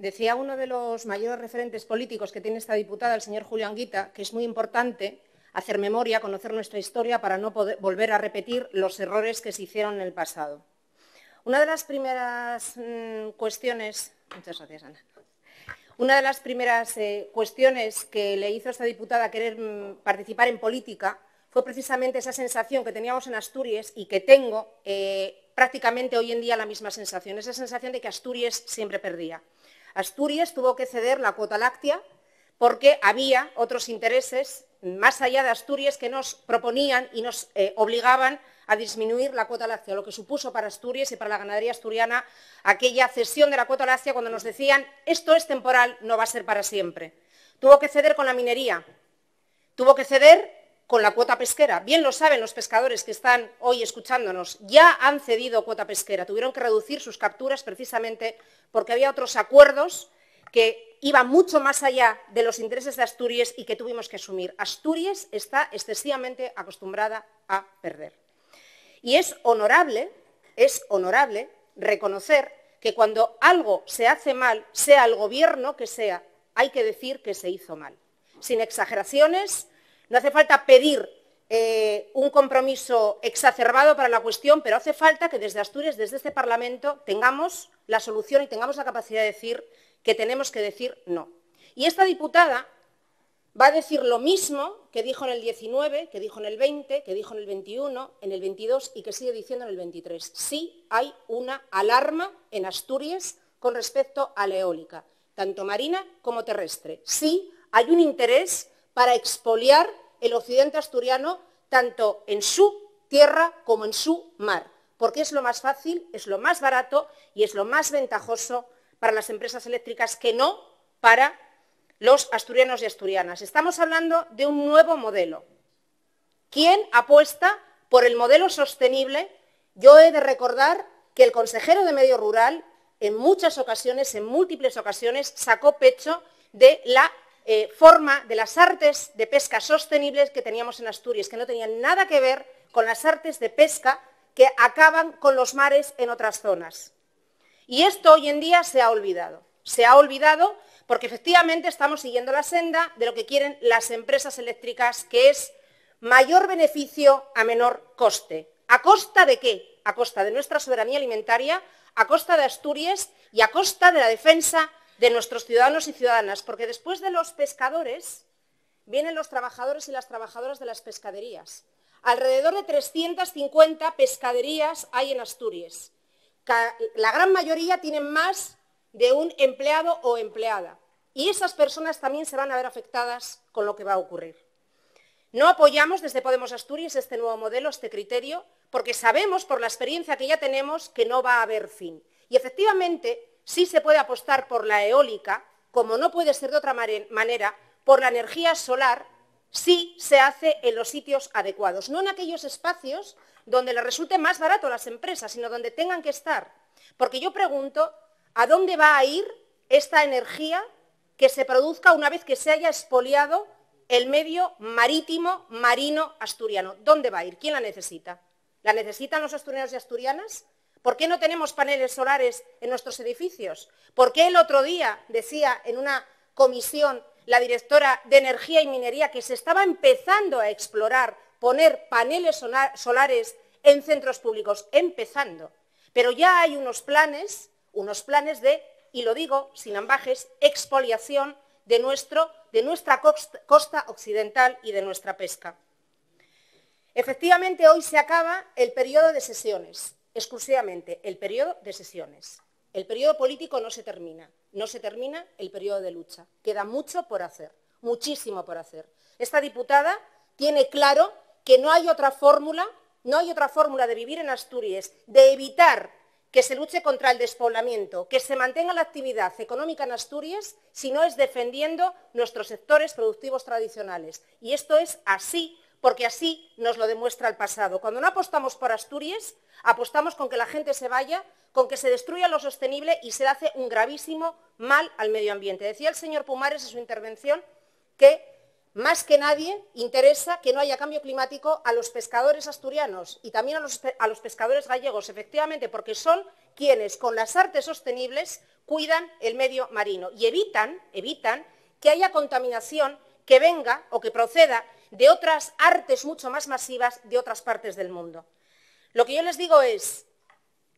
Decía uno de los mayores referentes políticos que tiene esta diputada, el señor Julián Anguita, que es muy importante hacer memoria, conocer nuestra historia para no volver a repetir los errores que se hicieron en el pasado. Una de las primeras mm, cuestiones, muchas una de las primeras eh, cuestiones que le hizo a esta diputada querer mm, participar en política fue precisamente esa sensación que teníamos en Asturias y que tengo eh, prácticamente hoy en día la misma sensación, esa sensación de que Asturias siempre perdía. Asturias tuvo que ceder la cuota láctea porque había otros intereses más allá de Asturias que nos proponían y nos eh, obligaban a disminuir la cuota láctea, lo que supuso para Asturias y para la ganadería asturiana aquella cesión de la cuota láctea cuando nos decían esto es temporal, no va a ser para siempre. Tuvo que ceder con la minería, tuvo que ceder con la cuota pesquera. Bien lo saben los pescadores que están hoy escuchándonos. Ya han cedido cuota pesquera. Tuvieron que reducir sus capturas precisamente porque había otros acuerdos que iban mucho más allá de los intereses de Asturias y que tuvimos que asumir. Asturias está excesivamente acostumbrada a perder. Y es honorable, es honorable reconocer que cuando algo se hace mal, sea el gobierno que sea, hay que decir que se hizo mal. Sin exageraciones, no hace falta pedir eh, un compromiso exacerbado para la cuestión, pero hace falta que desde Asturias, desde este Parlamento, tengamos la solución y tengamos la capacidad de decir que tenemos que decir no. Y esta diputada va a decir lo mismo que dijo en el 19, que dijo en el 20, que dijo en el 21, en el 22 y que sigue diciendo en el 23. Sí hay una alarma en Asturias con respecto a la eólica, tanto marina como terrestre. Sí hay un interés para expoliar el occidente asturiano tanto en su tierra como en su mar, porque es lo más fácil, es lo más barato y es lo más ventajoso para las empresas eléctricas que no para los asturianos y asturianas. Estamos hablando de un nuevo modelo. ¿Quién apuesta por el modelo sostenible? Yo he de recordar que el consejero de Medio Rural en muchas ocasiones, en múltiples ocasiones, sacó pecho de la eh, forma de las artes de pesca sostenibles que teníamos en Asturias, que no tenían nada que ver con las artes de pesca que acaban con los mares en otras zonas. Y esto hoy en día se ha olvidado. Se ha olvidado porque efectivamente estamos siguiendo la senda de lo que quieren las empresas eléctricas, que es mayor beneficio a menor coste. ¿A costa de qué? A costa de nuestra soberanía alimentaria, a costa de Asturias y a costa de la defensa de nuestros ciudadanos y ciudadanas, porque después de los pescadores vienen los trabajadores y las trabajadoras de las pescaderías. Alrededor de 350 pescaderías hay en Asturias. La gran mayoría tienen más de un empleado o empleada. Y esas personas también se van a ver afectadas con lo que va a ocurrir. No apoyamos desde Podemos Asturias este nuevo modelo, este criterio, porque sabemos por la experiencia que ya tenemos que no va a haber fin. Y efectivamente, Sí se puede apostar por la eólica, como no puede ser de otra manera, por la energía solar, sí se hace en los sitios adecuados, no en aquellos espacios donde les resulte más barato a las empresas, sino donde tengan que estar. Porque yo pregunto, ¿a dónde va a ir esta energía que se produzca una vez que se haya expoliado el medio marítimo marino asturiano. ¿Dónde va a ir? ¿Quién la necesita? ¿La necesitan los asturianos y asturianas? ¿Por qué no tenemos paneles solares en nuestros edificios? ¿Por qué el otro día decía en una comisión la directora de Energía y Minería que se estaba empezando a explorar poner paneles solares en centros públicos? Empezando. Pero ya hay unos planes, unos planes de, y lo digo sin ambajes, expoliación de, nuestra costa occidental y de nuestra pesca. Efectivamente, hoy se acaba el periodo de sesiones exclusivamente el periodo de sesiones. El periodo político no se termina, no se termina el periodo de lucha. Queda mucho por hacer, muchísimo por hacer. Esta diputada tiene claro que no hay otra fórmula, no hay otra fórmula de vivir en Asturias, de evitar que se luche contra el despoblamiento, que se mantenga la actividad económica en Asturias, si no es defendiendo nuestros sectores productivos tradicionales. Y esto es así porque así nos lo demuestra el pasado. Cuando no apostamos por Asturias, apostamos con que la gente se vaya, con que se destruya lo sostenible y se le hace un gravísimo mal al medio ambiente. Decía el señor Pumares en su intervención que más que nadie interesa que no haya cambio climático a los pescadores asturianos y también a los, pescadores gallegos, efectivamente, porque son quienes con las artes sostenibles cuidan el medio marino y evitan que haya contaminación que venga o que proceda de otras artes mucho más masivas de otras partes del mundo. Lo que yo les digo es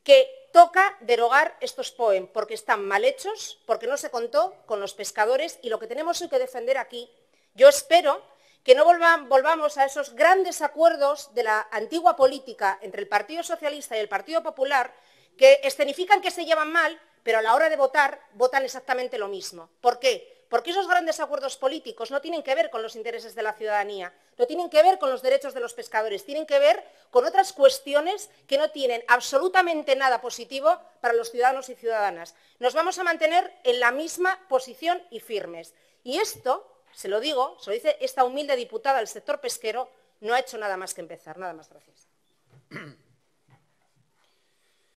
que toca derogar estos poem porque están mal hechos, porque no se contó con los pescadores y lo que tenemos hoy que defender aquí, yo espero que no volvamos a esos grandes acuerdos de la antigua política entre el Partido Socialista y el Partido Popular que escenifican que se llevan mal, pero a la hora de votar votan exactamente lo mismo. ¿Por qué? Porque esos grandes acuerdos políticos no tienen que ver con los intereses de la ciudadanía, no tienen que ver con los derechos de los pescadores, tienen que ver con otras cuestiones que no tienen absolutamente nada positivo para los ciudadanos y ciudadanas. Nos vamos a mantener en la misma posición y firmes. Y esto, se lo digo, se lo dice esta humilde diputada del sector pesquero, no ha hecho nada más que empezar. Nada más, gracias.